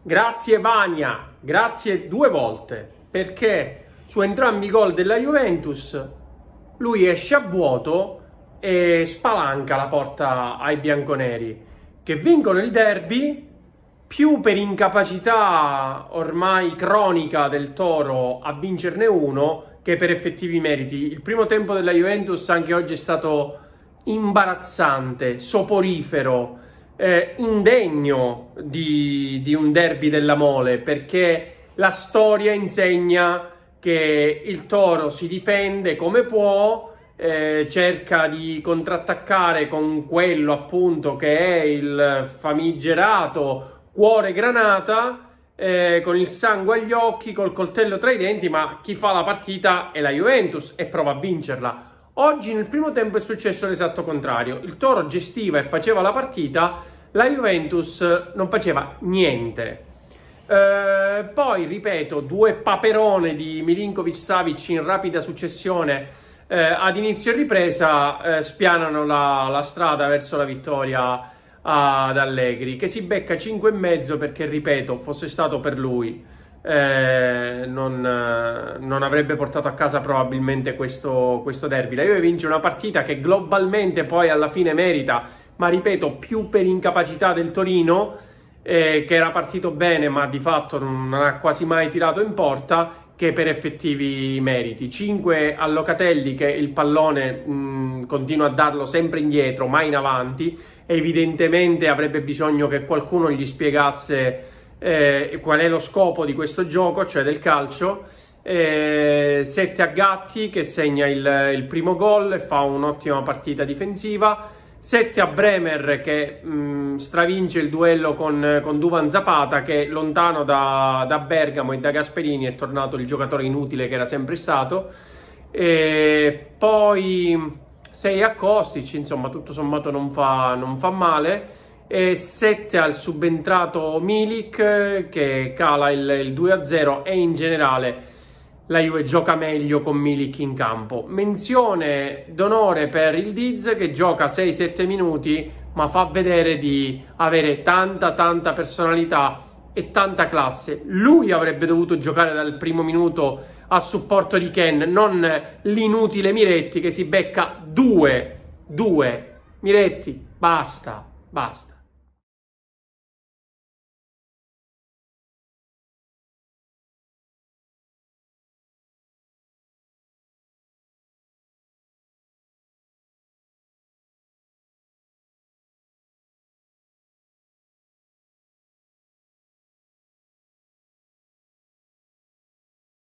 Grazie Vania, grazie due volte, perché su entrambi i gol della Juventus lui esce a vuoto e spalanca la porta ai bianconeri, che vincono il derby più per incapacità ormai cronica del Toro a vincerne uno che per effettivi meriti. Il primo tempo della Juventus anche oggi è stato imbarazzante, soporifero, eh, indegno di, di un derby della mole perché la storia insegna che il toro si difende come può, eh, cerca di contrattaccare con quello appunto che è il famigerato cuore granata. Eh, con il sangue agli occhi, col coltello tra i denti, ma chi fa la partita è la Juventus e prova a vincerla. Oggi nel primo tempo è successo l'esatto contrario. Il Toro gestiva e faceva la partita, la Juventus non faceva niente. Eh, poi, ripeto, due paperone di Milinkovic Savic in rapida successione eh, ad inizio ripresa eh, spianano la, la, strada verso la vittoria ad Allegri, che si becca 5,5 perché, ripeto, fosse stato per lui eh, non, eh, non, avrebbe portato a casa probabilmente questo, questo derby. La Juve vince una partita che globalmente poi alla fine merita, ma ripeto, più per incapacità del Torino, eh, che era partito bene ma di fatto non, ha quasi mai tirato in porta, che per effettivi meriti. 5 a Locatelli che il pallone mh, continua a darlo sempre indietro, mai in avanti. Evidentemente avrebbe bisogno che qualcuno gli spiegasse eh, qual è lo scopo di questo gioco, cioè del calcio. Eh, sette Gatti che segna il, il primo gol e fa un'ottima partita difensiva. Sette a Bremer che mh, mm, stravince il duello con, con, Duvan Zapata che lontano da, da, Bergamo e da Gasperini è tornato il giocatore inutile che era sempre stato. E poi 6 a Kostic, insomma tutto sommato non fa, non fa male e 7 al subentrato Milik che cala il, il 2-0 e in generale la Juve gioca meglio con Milik in campo. Menzione d'onore per il Diz che gioca 6-7 minuti ma fa vedere di avere tanta tanta personalità e tanta classe. Lui avrebbe dovuto giocare dal primo minuto a supporto di Ken, non l'inutile Miretti che si becca due, due Miretti, basta, basta.